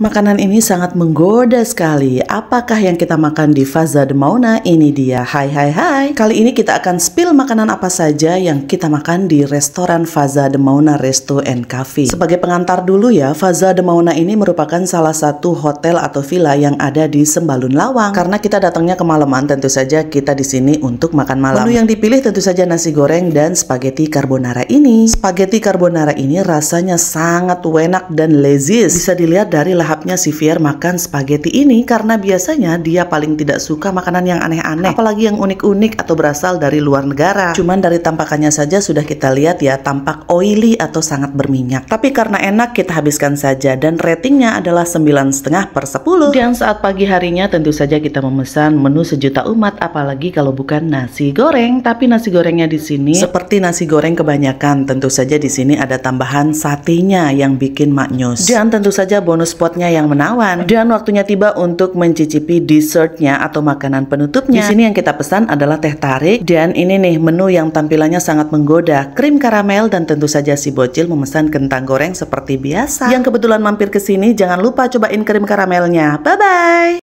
Makanan ini sangat menggoda sekali. Apakah yang kita makan di Faza de Mauna? Ini dia. Hai hai hai. Kali ini kita akan spill makanan apa saja yang kita makan di restoran Faza de Mauna Resto and Cafe. Sebagai pengantar dulu ya, Faza de Mauna ini merupakan salah satu hotel atau villa yang ada di Sembalun Lawang. Karena kita datangnya kemalaman, tentu saja kita di sini untuk makan malam. Menu yang dipilih tentu saja nasi goreng dan spaghetti carbonara ini. Spaghetti carbonara ini rasanya sangat enak dan lezis. Bisa dilihat dari lahapnya Fier makan spaghetti ini karena biasanya dia paling tidak suka makanan yang aneh-aneh, apalagi yang unik-unik atau berasal dari luar negara. Cuman dari tampakannya saja sudah kita lihat ya, tampak oily atau sangat berminyak. Tapi karena enak kita habiskan saja dan ratingnya adalah 9,5 per 10. Dan saat pagi harinya tentu saja kita memesan menu sejuta umat apalagi kalau bukan nasi goreng. Tapi nasi gorengnya di sini seperti nasi goreng kebanyakan, tentu saja di sini ada tambahan satenya yang bikin maknyus. Dan tentu saja bonus spotnya yang menawan. Dan waktunya tiba untuk mencicipi dessertnya atau makanan penutupnya. Di sini yang kita pesan adalah teh tarik dan ini nih menu yang tampilannya sangat menggoda. Krim karamel dan tentu saja si bocil memesan kentang goreng seperti biasa. Yang kebetulan mampir ke sini jangan lupa cobain krim karamelnya. Bye bye.